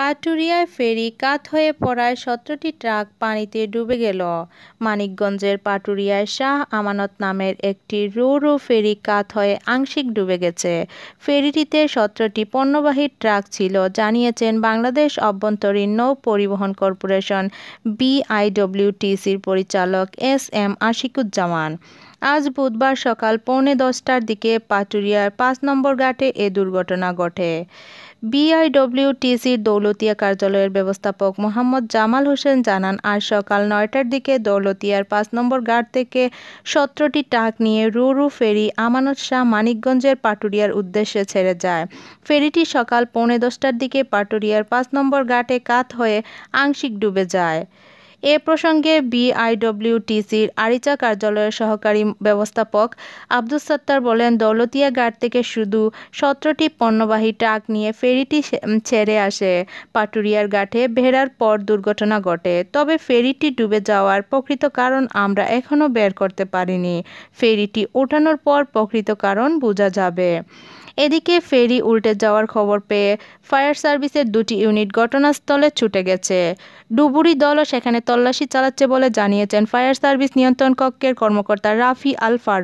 পাটুরিয়ায় ফেরি কাত হয়ে পড়ায় সতেরোটি ট্রাক পানিতে ডুবে গেল মানিকগঞ্জের পাটুরিয়ায় শাহ আমানত নামের একটি রো রো ফেরি কাত হয়ে আংশিক ডুবে গেছে ফেরিটিতে সতেরোটি পণ্যবাহী ট্রাক ছিল জানিয়েছেন বাংলাদেশ অভ্যন্তরীণ নৌ পরিবহন কর্পোরেশন বিআইডব্লিউটিসির পরিচালক এস এম আশিকুজ্জামান আজ বুধবার সকাল পৌনে দশটার দিকে পাটুরিয়ার পাঁচ নম্বর ঘাটে এ দুর্ঘটনা ঘটে বিআইডব্লিউটিসির দৌলতিয়া কার্যালয়ের ব্যবস্থাপক মোহাম্মদ জামাল হোসেন জানান আজ সকাল নয়টার দিকে দৌলতিয়ার পাঁচ নম্বর গার্ড থেকে সতেরোটি টাক নিয়ে রুরু ফেরি আমানত শাহ মানিকগঞ্জের পাটুরিয়ার উদ্দেশ্যে ছেড়ে যায় ফেরিটি সকাল পৌনে দশটার দিকে পাটুরিয়ার পাঁচ নম্বর ঘাটে কাত হয়ে আংশিক ডুবে যায় এ প্রসঙ্গে বিআইডব্লিউটিসির আরিচা কার্যালয়ের সহকারী ব্যবস্থাপক আব্দুস সত্তার বলেন দৌলতিয়া ঘাট থেকে শুধু সতেরোটি পণ্যবাহী ট্রাক নিয়ে ফেরিটি ছেড়ে আসে পাটুরিয়ার ঘাটে ভেড়ার পর দুর্ঘটনা ঘটে তবে ফেরিটি ডুবে যাওয়ার প্রকৃত কারণ আমরা এখনও বের করতে পারিনি ফেরিটি ওঠানোর পর প্রকৃত কারণ বোঝা যাবে এদিকে ফেরি উল্টে যাওয়ার খবর পেয়ে ফায়ার সার্ভিসের দুটি ইউনিট ঘটনাস্থলে ছুটে গেছে ডুবুরি দলও সেখানে তল্লাশি চালাচ্ছে বলে জানিয়েছেন ফায়ার সার্ভিস নিয়ন্ত্রণ কক্ষের কর্মকর্তা রাফি আল